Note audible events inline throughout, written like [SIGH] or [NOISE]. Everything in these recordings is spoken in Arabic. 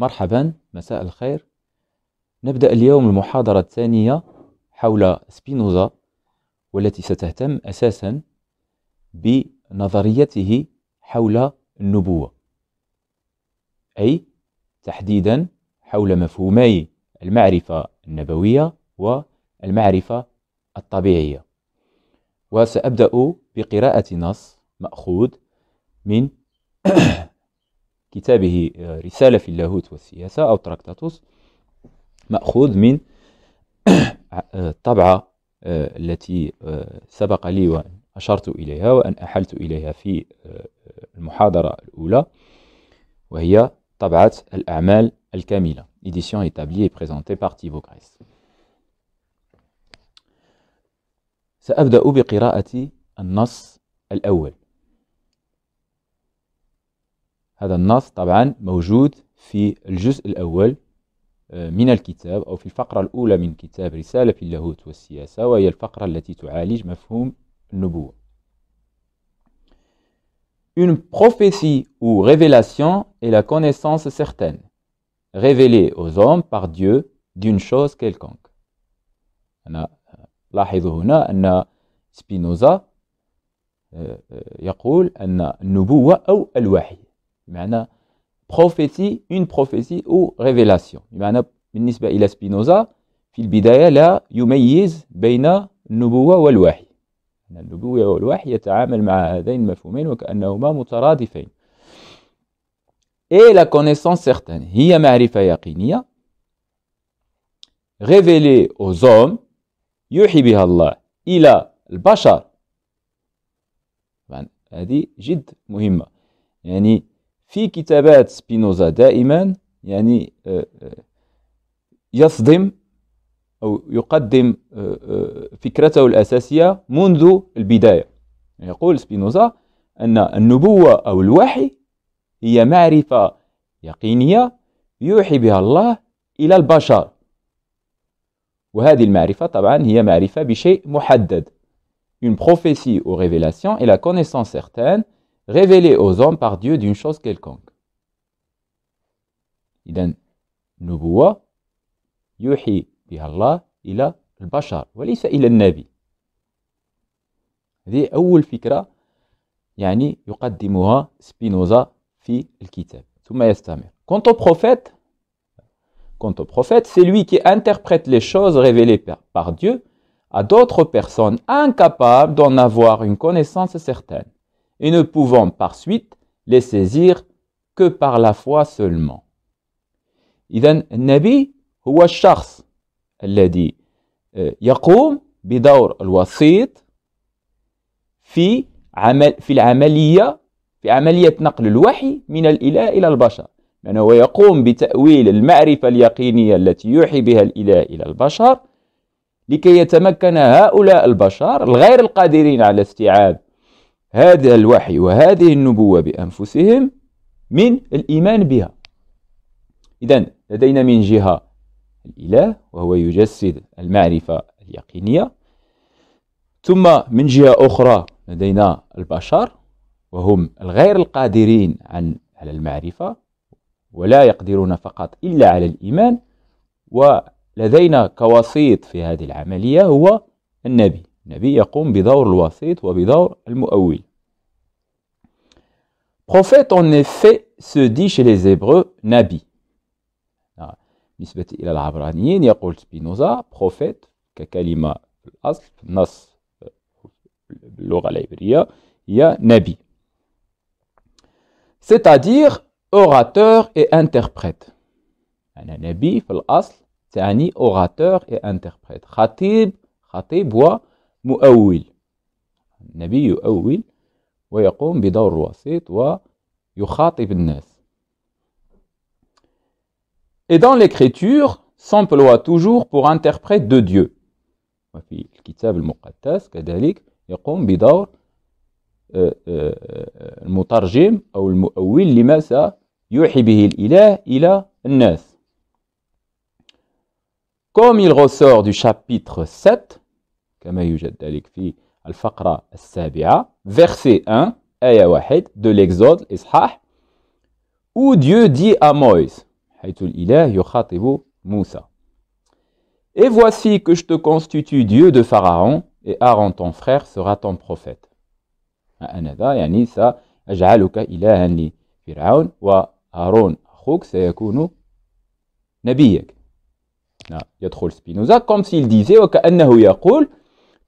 مرحبا مساء الخير نبدأ اليوم المحاضرة الثانية حول سبينوزا والتي ستهتم أساسا بنظريته حول النبوة أي تحديدا حول مفهومي المعرفة النبوية والمعرفة الطبيعية وسأبدأ بقراءة نص مأخوذ من [CLEARS THROAT] كتابه آه، رسالة في اللاهوت والسياسة أو تراكتاتوس مأخوذ من [COUGHS] آه، الطبعة آه، التي سبق لي وأشرت إليها وأن أحلت إليها في المحاضرة الأولى وهي طبعة الأعمال الكاملة édition établie et présentée par Thibaut Grèce. سأبدأ بقراءة النص الأول هذا النص طبعا موجود في الجزء الأول آه، من الكتاب أو في الفقرة الأولى من كتاب رسالة في اللاهوت والسياسة وهي الفقرة التي تعالج مفهوم النبوة Une prophétie ou révélation est la connaissance certaine, révélée aux hommes par Dieu d'une chose quelconque. أنا لاحظوا هنا أن سبينوزا آه، آه، يقول أن النبوة أو الوحي بمعنى بروفيتي اون بروفيتي او ريفيلاسيون بمعنى بالنسبه الى سبينوزا في البدايه لا يميز بين النبوه والوحي النبوة والوحي يتعامل مع هذين المفهومين وكأنهما مترادفين اي لا كونيسونس certaine هي معرفة يقينية ريفيلي او زوم يوحي بها الله إلى البشر هذه جد مهمة يعني في كتابات سبينوزا دائما يعني آه، آه، يصدم أو يقدم آه، فكرته الأساسية منذ البداية يقول سبينوزا أن النبوة أو الوحي هي معرفة يقينية يوحي بها الله إلى البشر وهذه المعرفة طبعا هي معرفة بشيء محدد une prophétie ou révélation est la connaissance certaine Révélé aux hommes par Dieu d'une chose quelconque. bi Allah ila بها الله إلى البشر وليس إلى النبي هذه أول فكرة يعني يقدمها سبينوزا في الكتاب ثم يستمر Quant au prophète, quant au prophète, c'est lui qui interprète les choses révélées par Dieu à d'autres personnes incapables d'en avoir une connaissance certaine. et ne pouvant par suite les saisir que par la foi seulement. إذا النبي هو الشخص الذي يقوم بدور الوسيط في عمل في العملية في عملية نقل الوحي من الإله إلى البشر لأنه يعني يقوم بتأويل المعرفة اليقينية التي يوحي بها الإله إلى البشر لكي يتمكن هؤلاء البشر الغير القادرين على استيعاب هذا الوحي وهذه النبوة بأنفسهم من الإيمان بها إذا لدينا من جهة الإله وهو يجسد المعرفة اليقينية ثم من جهة أخرى لدينا البشر وهم الغير القادرين عن على المعرفة ولا يقدرون فقط إلا على الإيمان ولدينا كوسيط في هذه العملية هو النبي النبي يقوم بدور الوسيط وبدور المؤول Prophète, en effet, se dit chez les Hébreux Nabi. بالنسبة ah, إلى العبرانيين يقول سبينوزا بروفيت ككلمة في الأصل في النص باللغة العبرية هي نبي. C'est-à-dire orateur et interprète. أنا نبي يعني في الأصل تعني orateur et interprète. خطيب خطيب و مؤول النبي يؤول ويقوم بدور الوسيط ويخاطب الناس Et dans l'écriture, s'emploie toujours pour interprète de Dieu. وفي الكتاب المقدس كذلك يقوم بدور المترجم أو المؤول لما سيوحي به الإله إلى الناس. Comme il ressort du chapitre 7, كما يوجد ذلك في الفقرة السابعة verset 1 آية واحد de l'Exode الإصحاح أو ديو دي à Moïse حيث الإله يخاطب موسى Et voici que je te constitue Dieu de Pharaon et Aaron ton frère sera ton prophète هذا يعني سأجعلك إلها لفرعون وهارون أخوك سيكون نبيك يدخل سبينوزا comme s'il disait وكأنه يقول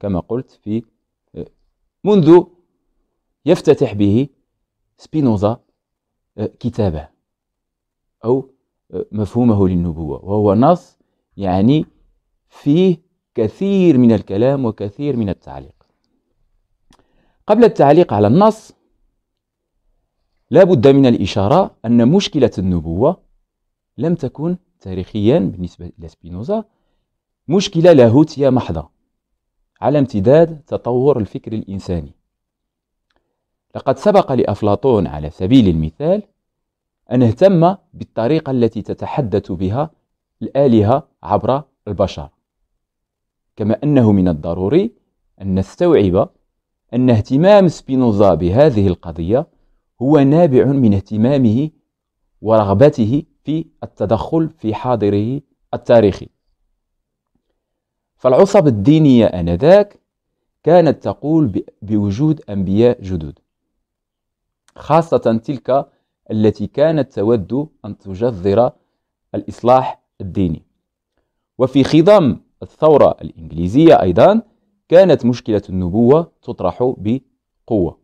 كما قلت في آه، منذ يفتتح به سبينوزا آه، كتابه أو آه، مفهومه للنبوة وهو نص يعني فيه كثير من الكلام وكثير من التعليق قبل التعليق على النص لا بد من الإشارة أن مشكلة النبوة لم تكن تاريخيا بالنسبة إلى سبينوزا مشكلة لاهوتية محضة على امتداد تطور الفكر الإنساني لقد سبق لأفلاطون على سبيل المثال أن اهتم بالطريقة التي تتحدث بها الآلهة عبر البشر كما أنه من الضروري أن نستوعب أن اهتمام سبينوزا بهذه القضية هو نابع من اهتمامه ورغبته في التدخل في حاضره التاريخي فالعصب الدينية آنذاك كانت تقول بوجود أنبياء جدد خاصة تلك التي كانت تود أن تجذر الإصلاح الديني وفي خضم الثورة الإنجليزية أيضا كانت مشكلة النبوة تطرح بقوة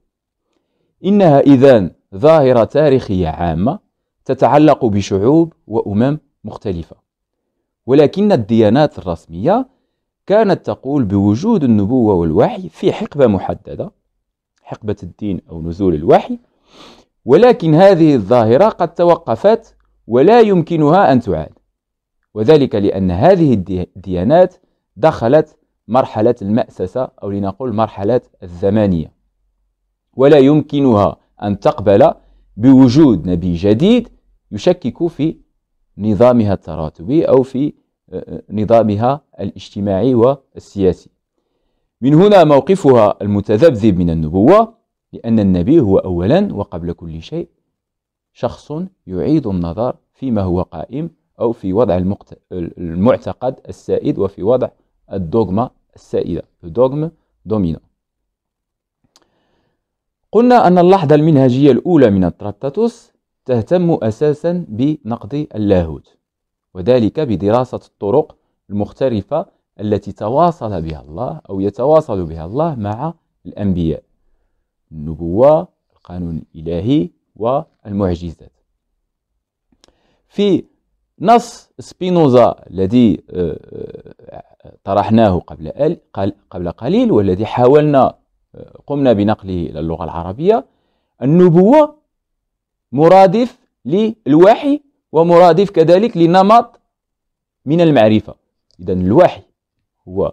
إنها إذن ظاهرة تاريخية عامة تتعلق بشعوب وأمم مختلفة ولكن الديانات الرسمية كانت تقول بوجود النبوة والوحي في حقبة محددة حقبة الدين أو نزول الوحي ولكن هذه الظاهرة قد توقفت ولا يمكنها أن تعاد وذلك لأن هذه الديانات دخلت مرحلة المأسسة أو لنقول مرحلة الزمانية ولا يمكنها أن تقبل بوجود نبي جديد يشكك في نظامها التراتبي أو في نظامها الاجتماعي والسياسي من هنا موقفها المتذبذب من النبوة لأن النبي هو أولا وقبل كل شيء شخص يعيد النظر فيما هو قائم أو في وضع المقت... المعتقد السائد وفي وضع الدوغما السائدة الدوغما دومينا قلنا أن اللحظة المنهجية الأولى من التراتاتوس تهتم أساسا بنقد اللاهوت وذلك بدراسة الطرق المختلفة التي تواصل بها الله أو يتواصل بها الله مع الأنبياء النبوة القانون الإلهي والمعجزات في نص سبينوزا الذي آه، آه، طرحناه قبل قبل قليل والذي حاولنا آه، قمنا بنقله إلى اللغة العربية النبوة مرادف للوحي ومرادف كذلك لنمط من المعرفة إذا الوحي هو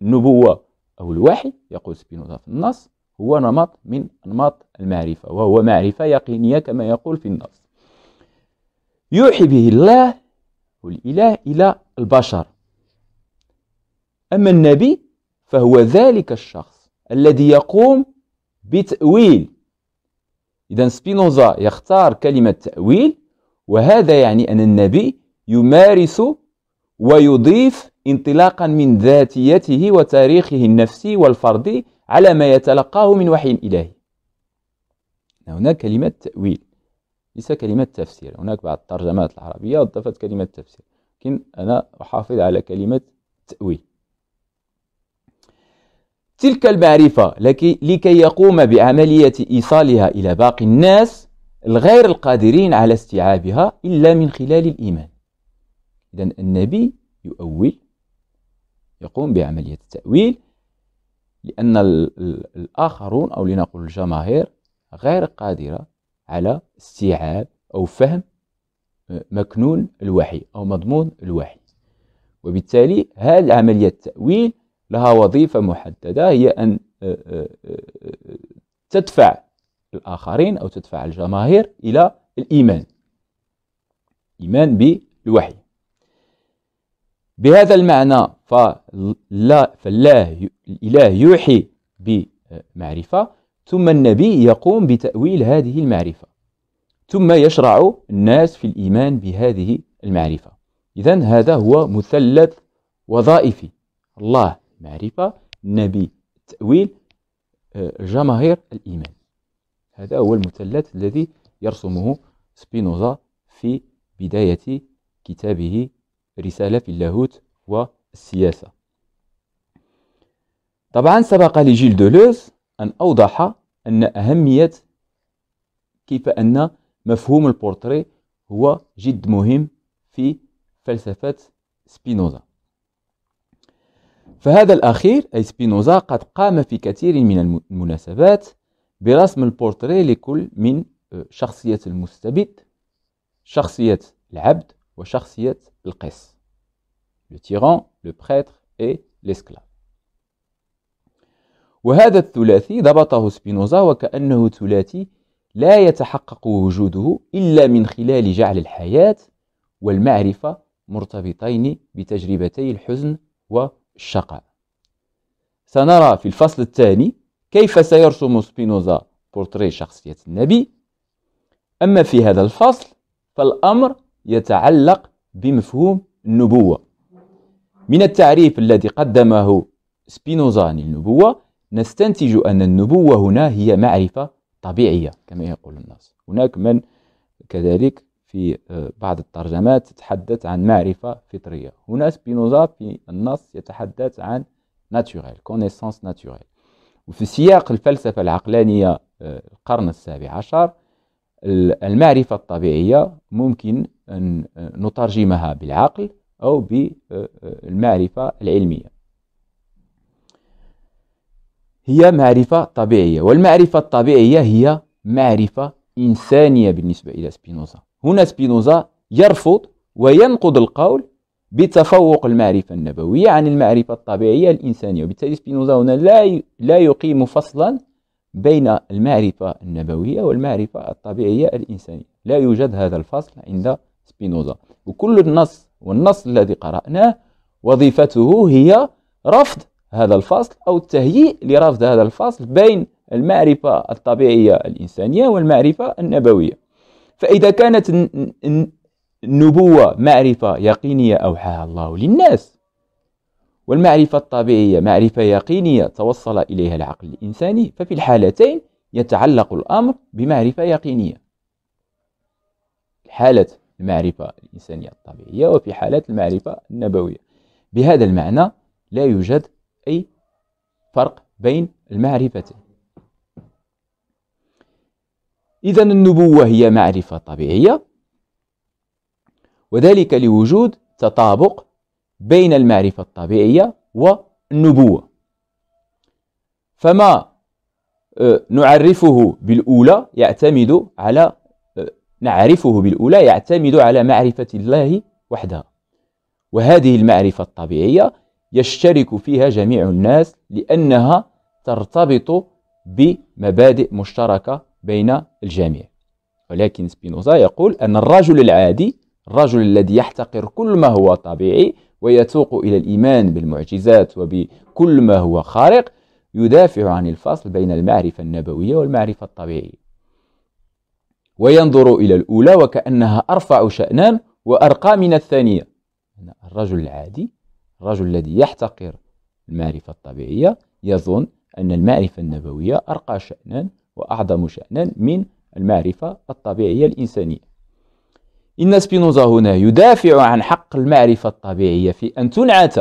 النبوة أو الوحي يقول سبينوزا في النص هو نمط من أنماط المعرفة وهو معرفة يقينية كما يقول في النص يوحي به الله والإله إلى البشر أما النبي فهو ذلك الشخص الذي يقوم بتأويل إذا سبينوزا يختار كلمة تأويل وهذا يعني أن النبي يمارس ويضيف انطلاقا من ذاتيته وتاريخه النفسي والفردي على ما يتلقاه من وحي إلهي هناك كلمة تأويل ليس كلمة تفسير هناك بعض الترجمات العربية أضافت كلمة تفسير لكن أنا أحافظ على كلمة تأويل تلك المعرفة لكي يقوم بعملية إيصالها إلى باقي الناس الغير القادرين على استيعابها إلا من خلال الإيمان إذا النبي يؤول يقوم بعملية التأويل لأن الآخرون أو لنقل الجماهير غير قادرة على استيعاب أو فهم آه، مكنون الوحي أو مضمون الوحي وبالتالي هذه عملية التأويل لها وظيفة محددة هي أن آه، آه، تدفع الآخرين أو تدفع الجماهير إلى الإيمان إيمان بالوحي بهذا المعنى فلا فالله الإله يوحي بمعرفة ثم النبي يقوم بتأويل هذه المعرفة ثم يشرع الناس في الإيمان بهذه المعرفة إذا هذا هو مثلث وظائفي الله معرفة النبي التأويل آه، جماهير الإيمان هذا هو المثلث الذي يرسمه سبينوزا في بداية كتابه رسالة في اللاهوت والسياسة طبعا سبق لجيل دولوز أن أوضح أن أهمية كيف أن مفهوم البورتري هو جد مهم في فلسفة سبينوزا فهذا الأخير أي سبينوزا قد قام في كثير من المناسبات برسم البورتريه لكل من آه، شخصية المستبد شخصية العبد وشخصية القس le tyran, le prêtre et l'esclave وهذا الثلاثي ضبطه سبينوزا وكأنه ثلاثي لا يتحقق وجوده إلا من خلال جعل الحياة والمعرفة مرتبطين بتجربتي الحزن والشقاء سنرى في الفصل الثاني كيف سيرسم سبينوزا بورتري شخصية النبي أما في هذا الفصل فالأمر يتعلق بمفهوم النبوة من التعريف الذي قدمه سبينوزا عن النبوة نستنتج أن النبوة هنا هي معرفة طبيعية كما يقول الناس هناك من كذلك في آه، بعض الترجمات تتحدث عن معرفة فطرية هنا سبينوزا في النص يتحدث عن ناتوريل كونيسانس ناتوريل وفي سياق الفلسفة العقلانية آه، القرن السابع عشر المعرفة الطبيعية ممكن أن آه، نترجمها بالعقل أو بالمعرفة آه، العلمية هي معرفة طبيعية والمعرفة الطبيعية هي معرفة إنسانية بالنسبة إلى سبينوزا هنا سبينوزا يرفض وينقض القول بتفوق المعرفة النبوية عن المعرفة الطبيعية الإنسانية وبالتالي سبينوزا هنا لا لا يقيم فصلا بين المعرفة النبوية والمعرفة الطبيعية الإنسانية لا يوجد هذا الفصل عند سبينوزا وكل النص والنص الذي قرأناه وظيفته هي رفض هذا الفصل أو التهيئ لرفض هذا الفصل بين المعرفة الطبيعية الإنسانية والمعرفة النبوية فإذا كانت نبوة معرفة يقينية أوحاها الله للناس والمعرفة الطبيعية معرفة يقينية توصل إليها العقل الإنساني ففي الحالتين يتعلق الأمر بمعرفة يقينية حالة المعرفة الإنسانية الطبيعية وفي حالة المعرفة النبوية بهذا المعنى لا يوجد أي فرق بين المعرفتين إذا النبوة هي معرفة طبيعية وذلك لوجود تطابق بين المعرفة الطبيعية والنبوة فما آه، نعرفه بالأولى يعتمد على آه، نعرفه بالأولى يعتمد على معرفة الله وحدها وهذه المعرفة الطبيعية يشترك فيها جميع الناس لأنها ترتبط بمبادئ مشتركة بين الجميع ولكن سبينوزا يقول أن الرجل العادي الرجل الذي يحتقر كل ما هو طبيعي ويتوق إلى الإيمان بالمعجزات وبكل ما هو خارق يدافع عن الفصل بين المعرفة النبوية والمعرفة الطبيعية وينظر إلى الأولى وكأنها أرفع شأنا وأرقى من الثانية الرجل العادي الرجل الذي يحتقر المعرفة الطبيعية يظن أن المعرفة النبوية أرقى شأنا وأعظم شأنا من المعرفة الطبيعية الإنسانية إن سبينوزا هنا يدافع عن حق المعرفة الطبيعية في أن تنعت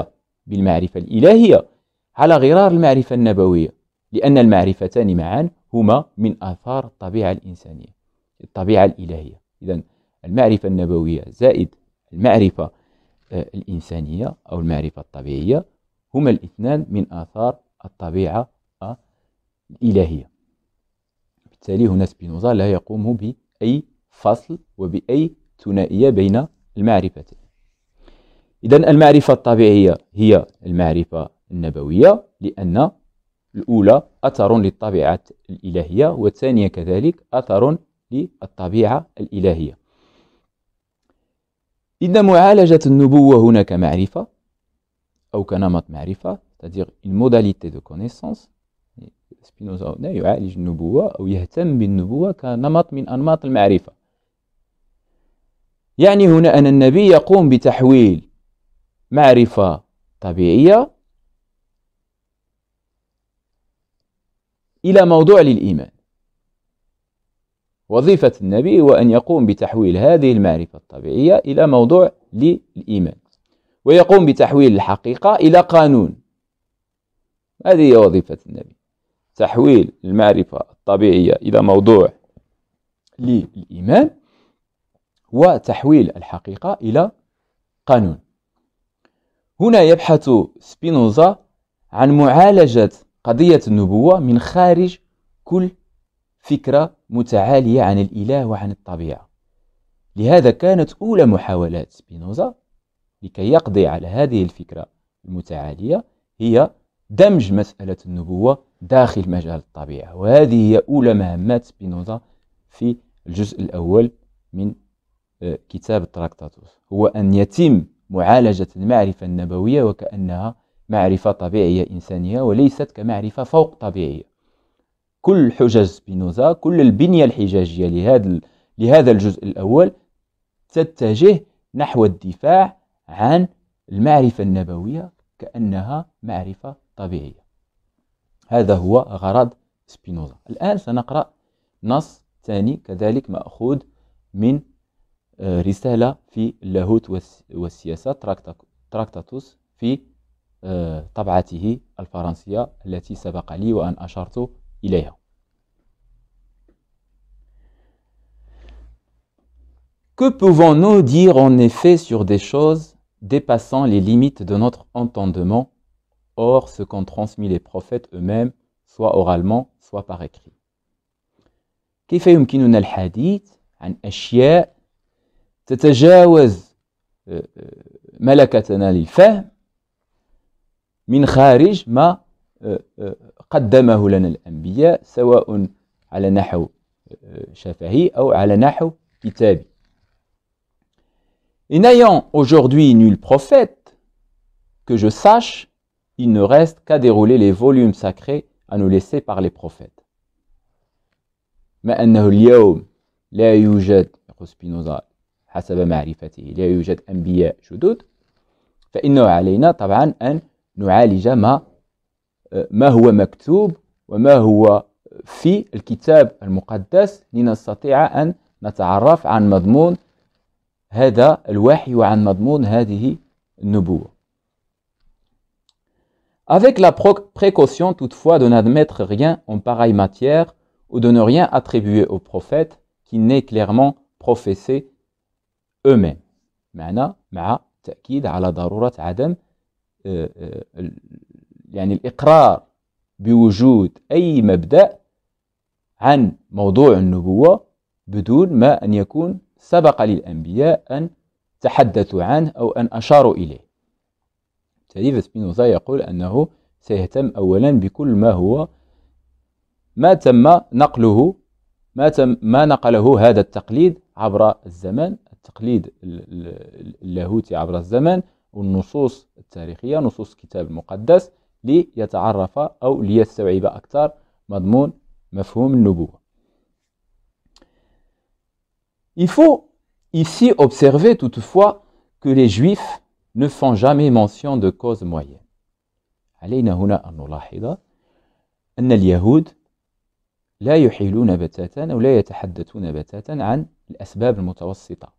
بالمعرفة الإلهية على غرار المعرفة النبوية لأن المعرفتان معا هما من آثار الطبيعة الإنسانية الطبيعة الإلهية إذا المعرفة النبوية زائد المعرفة آه، الإنسانية أو المعرفة الطبيعية هما الاثنان من آثار الطبيعة آه، الإلهية بالتالي هنا سبينوزا لا يقوم بأي فصل وبأي ثنائية بين المعرفتين إذا المعرفة الطبيعية هي المعرفة النبوية لأن الأولى أثر للطبيعة الإلهية والثانية كذلك أثر للطبيعة الإلهية إن معالجة النبوة هنا كمعرفة أو كنمط معرفه تدير c'est-à-dire une modalité de connaissance سبينوزا هنا يعالج النبوة أو يهتم بالنبوة كنمط من أنماط المعرفة يعني هنا أن النبي يقوم بتحويل معرفة طبيعية إلى موضوع للإيمان وظيفة النبي هو أن يقوم بتحويل هذه المعرفة الطبيعية إلى موضوع للإيمان ويقوم بتحويل الحقيقة إلى قانون هذه هي وظيفة النبي تحويل المعرفة الطبيعية إلى موضوع للإيمان وتحويل الحقيقة إلى قانون هنا يبحث سبينوزا عن معالجة قضية النبوة من خارج كل فكرة متعالية عن الإله وعن الطبيعة لهذا كانت أولى محاولات سبينوزا لكي يقضي على هذه الفكرة المتعالية هي دمج مسألة النبوة داخل مجال الطبيعة وهذه هي أولى مهمات سبينوزا في الجزء الأول من كتاب التراكتاتوس هو أن يتم معالجة المعرفة النبوية وكأنها معرفة طبيعية إنسانية وليست كمعرفة فوق طبيعية كل حجج سبينوزا كل البنية الحجاجية لهذا لهذا الجزء الأول تتجه نحو الدفاع عن المعرفة النبوية كأنها معرفة طبيعية هذا هو غرض سبينوزا الآن سنقرأ نص ثاني كذلك مأخوذ من رسالة في اللاهوت والسياسة تراكتاتوس في طبعته الفرنسية التي سبق wa an أشرت إليها Que pouvons-nous dire en effet sur des choses dépassant les limites de notre entendement, hors ce qu'ont transmis les prophètes eux-mêmes, soit oralement, soit par écrit كيف يمكننا الحديث عن أشياء تتجاوز ملكتنا للفهم من خارج ما قدمه لنا الأنبياء سواء على نحو شفهي أو على نحو كتابي Et n'ayant aujourd'hui nul prophète, que je sache, il ne reste qu'à dérouler les volumes sacrés à nous laisser par les prophètes. ما أنه اليوم لا يوجد يقول سبينوزا حسب معرفته لا يوجد أنبياء شذوذ فإنه علينا طبعا أن نعالج ما ما هو مكتوب وما هو في الكتاب المقدس لنستطيع أن نتعرف عن مضمون هذا الوحي وعن مضمون هذه النبوة. Avec la précaution toutefois de n'admettre rien en pareille matière ou de ne rien attribuer au prophète qui n'est clairement professé eux-mêmes معنى مع تأكيد على ضرورة عدم آه، آه، يعني الإقرار بوجود أي مبدأ عن موضوع النبوة بدون ما أن يكون سبق للأنبياء أن تحدثوا عنه أو أن أشاروا إليه تاليف سبينوزا يقول أنه سيهتم أولا بكل ما هو ما تم نقله ما, تم ما نقله هذا التقليد عبر الزمان التقليد اللاهوتي عبر الزمن والنصوص التاريخية نصوص الكتاب المقدس ليتعرف أو ليستوعب أكثر مضمون مفهوم النبوة Il faut ici observer toutefois que les Juifs ne font jamais mention de cause moyenne. علينا هنا أن نلاحظ أن اليهود لا يحيلون بتاتا أو لا يتحدثون بتاتا عن الأسباب المتوسطة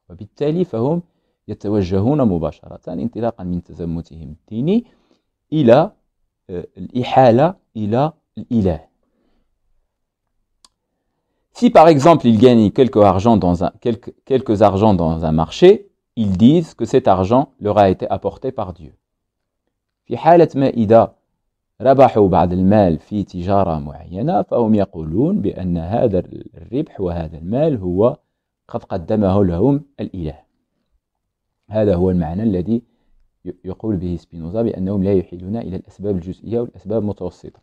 وبالتالي فهم يتوجهون مباشرة انطلاقا من تزمتهم الديني إلى آه، الإحالة إلى الإله. Si par exemple ils gagnent quelques argent dans un, quelques, quelques argent dans un marché, ils disent que cet argent leur a été apporté par Dieu. في حالة ما إذا ربحوا بعض المال في تجارة معينة فهم يقولون بأن هذا الربح وهذا المال هو قد قدمه لهم الإله هذا هو المعنى الذي يقول به سبينوزا بأنهم لا يحيلون إلى الأسباب الجزئية والأسباب المتوسطة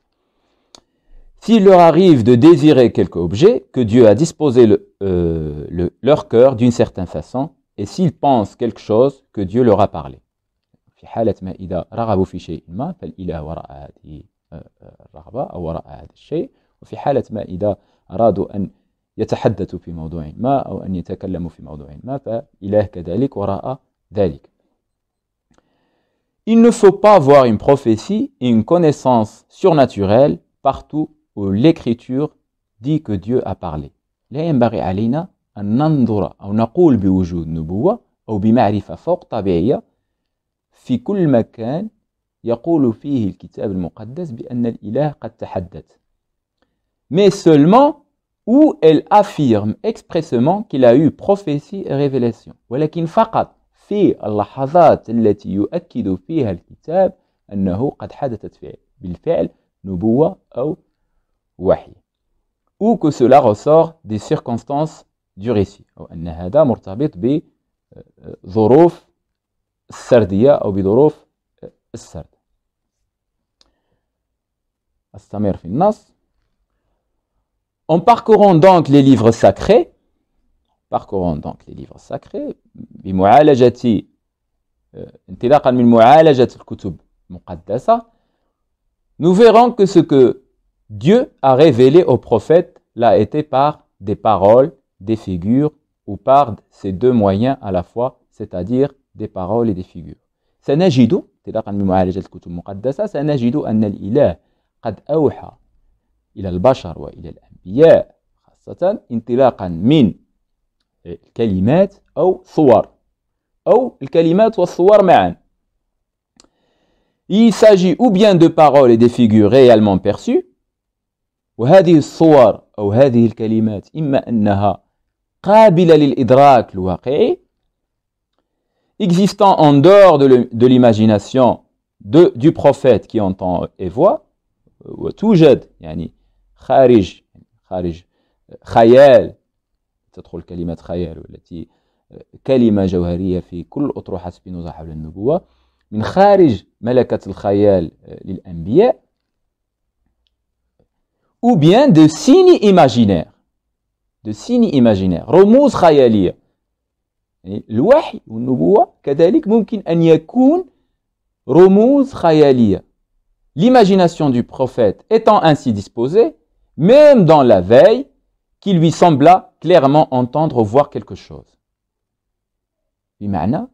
S'il leur arrive de désirer quelque objet, que Dieu a disposé le, euh, le, leur cœur d'une certaine façon, et s'ils pensent quelque chose, que Dieu leur a parlé. في حالة ما إذا رغبوا في شيء ما فالإله وراء هذه الرغبة آه، آه، أو وراء هذا الشيء وفي حالة ما إذا أرادوا أن يتحدث في موضوع ما أو أن يتكلم في موضوع ما فإله كذلك وراء ذلك Il ne faut pas voir une prophétie et une connaissance surnaturelle partout où l'Écriture dit que Dieu a parlé. لا ينبغي علينا أن ننظر أو نقول بوجود نبوة أو بمعرفة فوق طبيعية في كل مكان يقول فيه الكتاب المقدس بأن الإله قد تحدث. Mais seulement où elle affirme expressément qu'il a eu prophétie et révélation. ولكن فقط في اللحظات التي يؤكد فيها الكتاب أنه قد حدثت فعل بالفعل نبوة أو وحي ou que cela ressort des circonstances du récit أو أن هذا مرتبط بظروف السردية أو بظروف السرد استمر في النص En parcourant donc les livres sacrés, parcourant donc les livres sacrés, euh, nous verrons que ce que Dieu a révélé aux prophètes l'a été par des paroles, des figures ou par ces deux moyens à la fois, c'est-à-dire des paroles et des figures. سنجد انطلاقا من معالجة الكتب المقدسة سنجد il s'agit ou bien de paroles et de figures réellement perçues وهذه الصور أو هذه الكلمات إما أنها existant en dehors de l'imagination du prophète qui entend et voit yani kharij. خارج خيال تدخل كلمة خيال والتي آه، كلمة جوهرية في كل أطروحة سبينوزا حول النبوة من خارج ملكة الخيال آه، للأنبياء أو بيان دو سيني إيماجينير دو سيني إيماجينير رموز خيالية يعني الوحي والنبوة كذلك ممكن أن يكون رموز خيالية l'imagination du prophète étant ainsi disposée même dans la veille, qu'il lui sembla clairement entendre ou voir quelque chose. بمعنى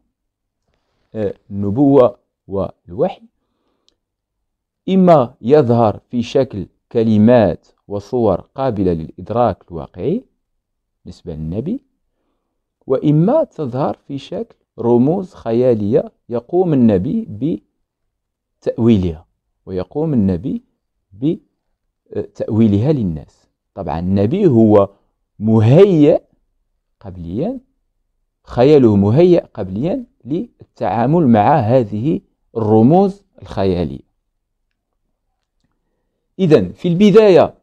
النبوة والوحي إما يظهر في شكل كلمات وصور قابلة للإدراك الواقعي بالنسبة للنبي وإما تظهر في شكل رموز خيالية يقوم النبي بتأويلها ويقوم النبي ب تأويلها للناس طبعا النبي هو مهيأ قبليا خياله مهيأ قبليا للتعامل مع هذه الرموز الخيالية إذا في البداية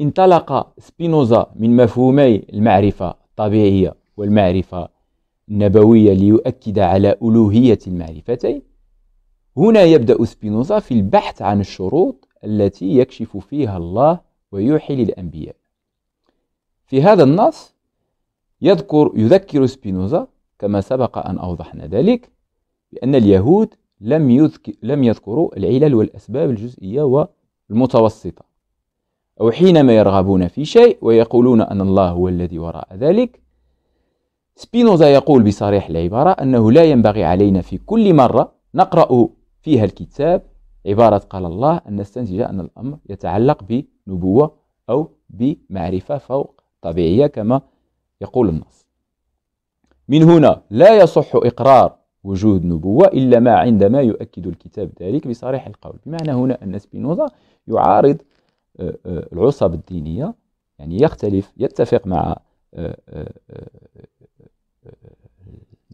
انطلق سبينوزا من مفهومي المعرفة الطبيعية والمعرفة النبوية ليؤكد على ألوهية المعرفتين هنا يبدأ سبينوزا في البحث عن الشروط التي يكشف فيها الله ويوحي للأنبياء في هذا النص يذكر يذكر سبينوزا كما سبق أن أوضحنا ذلك بأن اليهود لم لم يذكروا العلل والأسباب الجزئية والمتوسطة أو حينما يرغبون في شيء ويقولون أن الله هو الذي وراء ذلك سبينوزا يقول بصريح العبارة أنه لا ينبغي علينا في كل مرة نقرأ فيها الكتاب عبارة قال الله أن نستنتج أن الأمر يتعلق بنبوة أو بمعرفة فوق طبيعية كما يقول النص من هنا لا يصح إقرار وجود نبوة إلا ما عندما يؤكد الكتاب ذلك بصريح القول بمعنى هنا أن سبينوزا يعارض آه، آه، العصب الدينية يعني يختلف يتفق مع آه،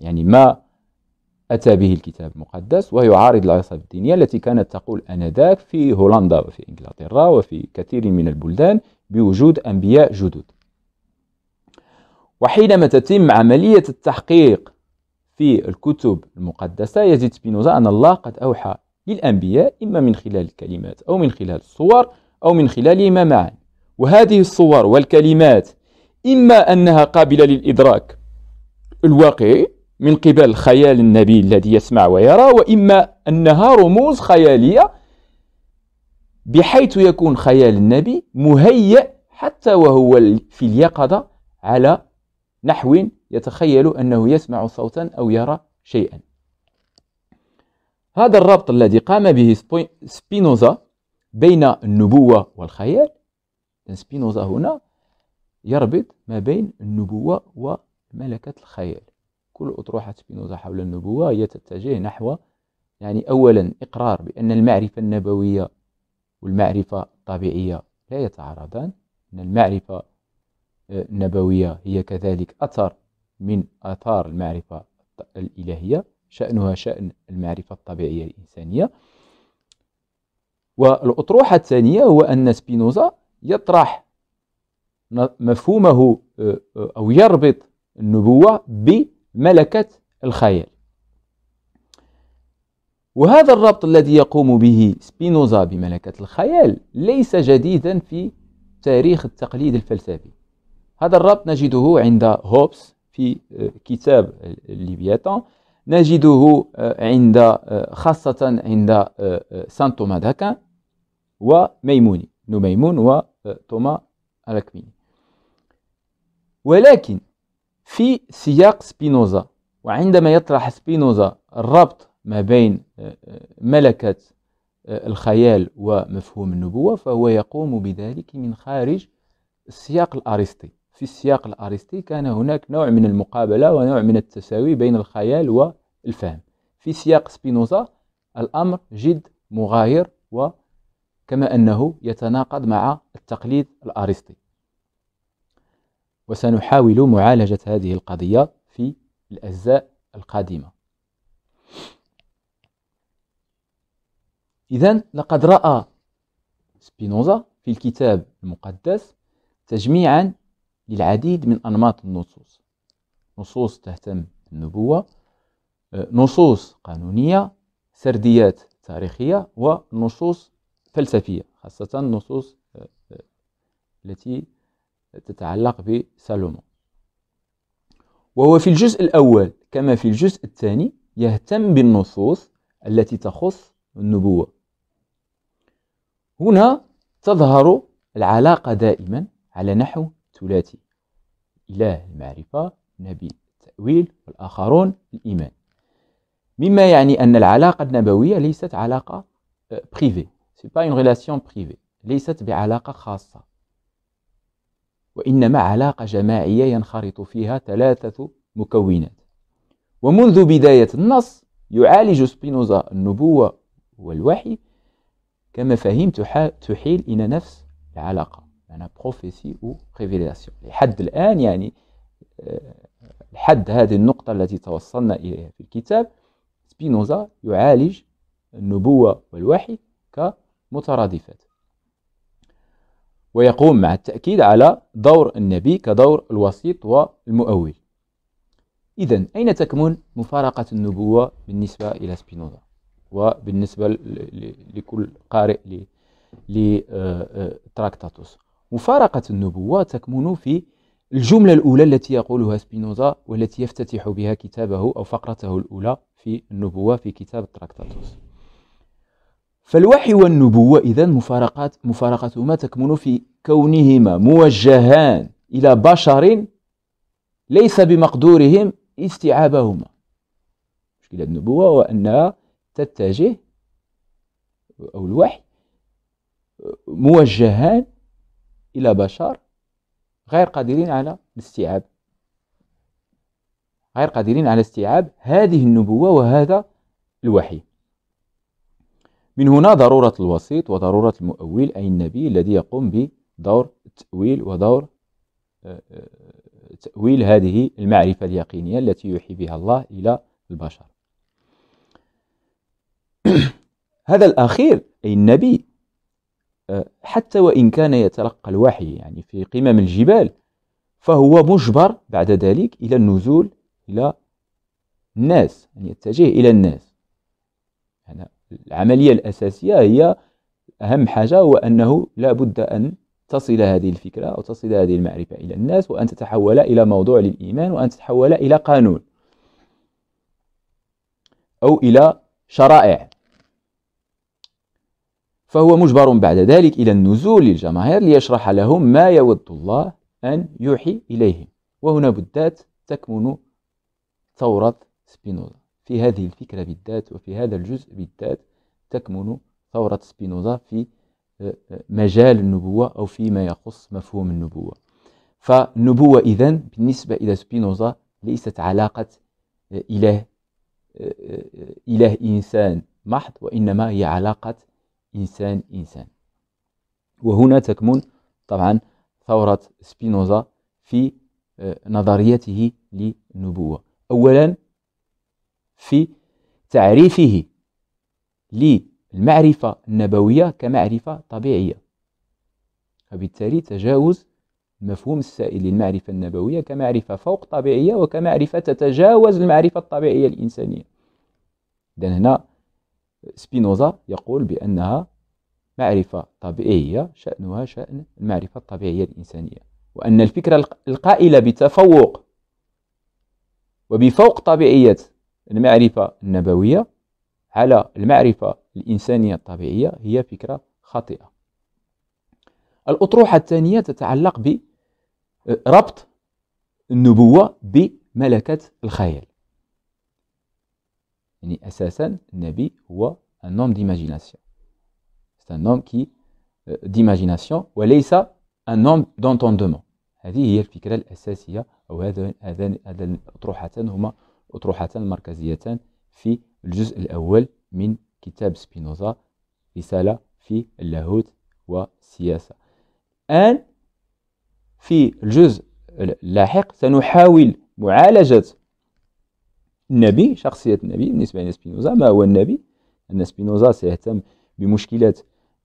يعني ما أتى به الكتاب المقدس ويعارض العصابة الدينية التي كانت تقول آنذاك في هولندا وفي إنجلترا وفي كثير من البلدان بوجود أنبياء جدد وحينما تتم عملية التحقيق في الكتب المقدسة يجد سبينوزا أن الله قد أوحى للأنبياء إما من خلال الكلمات أو من خلال الصور أو من خلالهما معا وهذه الصور والكلمات إما أنها قابلة للإدراك الواقعي من قبل خيال النبي الذي يسمع ويرى وإما أنها رموز خيالية بحيث يكون خيال النبي مهيئ حتى وهو في اليقظة على نحو يتخيل أنه يسمع صوتا أو يرى شيئا هذا الربط الذي قام به سبينوزا بين النبوة والخيال سبينوزا هنا يربط ما بين النبوة وملكة الخيال كل أطروحة سبينوزا حول النبوة هي تتجه نحو يعني أولا إقرار بأن المعرفة النبوية والمعرفة الطبيعية لا يتعارضان أن المعرفة آه، النبوية هي كذلك أثر من آثار المعرفة الإلهية شأنها شأن المعرفة الطبيعية الإنسانية والأطروحة الثانية هو أن سبينوزا يطرح مفهومه آه، آه، أو يربط النبوة ب ملكة الخيال وهذا الربط الذي يقوم به سبينوزا بملكة الخيال ليس جديدا في تاريخ التقليد الفلسفي هذا الربط نجده عند هوبس في آه، كتاب الليبياتان نجده آه، عند آه، خاصة عند سان توما داكان وميموني نميمون وتوما الأكميني ولكن في سياق سبينوزا وعندما يطرح سبينوزا الربط ما بين آه، آه، ملكة آه، الخيال ومفهوم النبوة فهو يقوم بذلك من خارج السياق الأرسطي في السياق الأرسطي كان هناك نوع من المقابلة ونوع من التساوي بين الخيال والفهم في سياق سبينوزا الأمر جد مغاير وكما أنه يتناقض مع التقليد الأرسطي وسنحاول معالجة هذه القضية في الأجزاء القادمة إذا لقد رأى سبينوزا في الكتاب المقدس تجميعا للعديد من أنماط النصوص نصوص تهتم بالنبوة نصوص قانونية سرديات تاريخية ونصوص فلسفية خاصة النصوص التي تتعلق بسالومون وهو في الجزء الأول كما في الجزء الثاني يهتم بالنصوص التي تخص النبوة هنا تظهر العلاقة دائما على نحو ثلاثي إله المعرفة نبي التأويل والآخرون الإيمان مما يعني أن العلاقة النبوية ليست علاقة بريفي سي با اون ريلاسيون بريفي ليست بعلاقة خاصة وإنما علاقة جماعية ينخرط فيها ثلاثة مكونات ومنذ بداية النص يعالج سبينوزا النبوة والوحي كمفاهيم تحيل إلى نفس العلاقة يعني بروفيسي أو ريفيلاسيون لحد الآن يعني آه، لحد هذه النقطة التي توصلنا إليها في الكتاب سبينوزا يعالج النبوة والوحي كمترادفات ويقوم مع التأكيد على دور النبي كدور الوسيط والمؤول إذا أين تكمن مفارقة النبوة بالنسبة إلى سبينوزا وبالنسبة لكل قارئ لتراكتاتوس آه، آه، مفارقة النبوة تكمن في الجملة الأولى التي يقولها سبينوزا والتي يفتتح بها كتابه أو فقرته الأولى في النبوة في كتاب تراكتاتوس فالوحي والنبوة إذا مفارقات مفارقتهما تكمن في كونهما موجهان إلى بشر ليس بمقدورهم استيعابهما مشكلة النبوة هو أنها تتجه أو الوحي موجهان إلى بشر غير قادرين على الاستيعاب غير قادرين على استيعاب هذه النبوة وهذا الوحي من هنا ضرورة الوسيط وضرورة المؤول أي النبي الذي يقوم بدور التأويل ودور آه، آه، تأويل هذه المعرفة اليقينية التي يوحي بها الله إلى البشر [CLEARS THROAT] هذا الأخير أي النبي آه، حتى وإن كان يتلقى الوحي يعني في قمم الجبال فهو مجبر بعد ذلك إلى النزول إلى الناس أن يعني يتجه إلى الناس يعني العملية الأساسية هي أهم حاجة هو أنه لا بد أن تصل هذه الفكرة أو تصل هذه المعرفة إلى الناس وأن تتحول إلى موضوع للإيمان وأن تتحول إلى قانون أو إلى شرائع فهو مجبر بعد ذلك إلى النزول للجماهير ليشرح لهم ما يود الله أن يوحي إليهم وهنا بدات تكمن ثورة سبينوزا في هذه الفكرة بالذات وفي هذا الجزء بالذات تكمن ثورة سبينوزا في آه، آه، مجال النبوة أو فيما يخص مفهوم النبوة فالنبوة إذا بالنسبة إلى سبينوزا ليست علاقة آه، إله إله إنسان محض وإنما هي علاقة إنسان إنسان وهنا تكمن طبعا ثورة سبينوزا في نظريته للنبوة أولا في تعريفه للمعرفة النبوية كمعرفة طبيعية وبالتالي تجاوز مفهوم السائل للمعرفة النبوية كمعرفة فوق طبيعية وكمعرفة تتجاوز المعرفة الطبيعية الإنسانية إذن هنا سبينوزا يقول بأنها معرفة طبيعية شأنها شأن المعرفة الطبيعية الإنسانية وأن الفكرة القائلة بتفوق وبفوق طبيعية المعرفة النبوية على المعرفة الإنسانية الطبيعية هي فكرة خاطئة الأطروحة الثانية تتعلق بربط النبوة بملكة الخيال يعني أساسا النبي هو un homme d'imagination c'est un homme qui euh, d'imagination وليس un homme d'entendement هذه هي الفكرة الأساسية أو هذان هذان الأطروحتان هما أطروحتان مركزيتان في الجزء الأول من كتاب سبينوزا رسالة في اللاهوت والسياسة الآن في الجزء اللاحق سنحاول معالجة النبي شخصية النبي بالنسبة لسبينوزا ما هو النبي أن سبينوزا سيهتم بمشكلة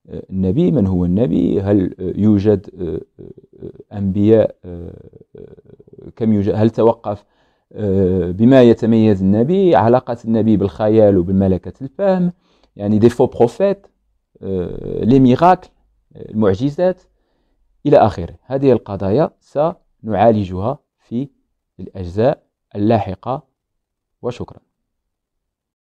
آه، النبي من هو النبي هل آه، يوجد آه، أنبياء كم يوجد هل توقف آه، بما يتميز النبي علاقة النبي بالخيال وبالملكة الفهم يعني دي فو بروفيت لي ميراكل المعجزات إلى آخره هذه القضايا سنعالجها في الأجزاء اللاحقة وشكرا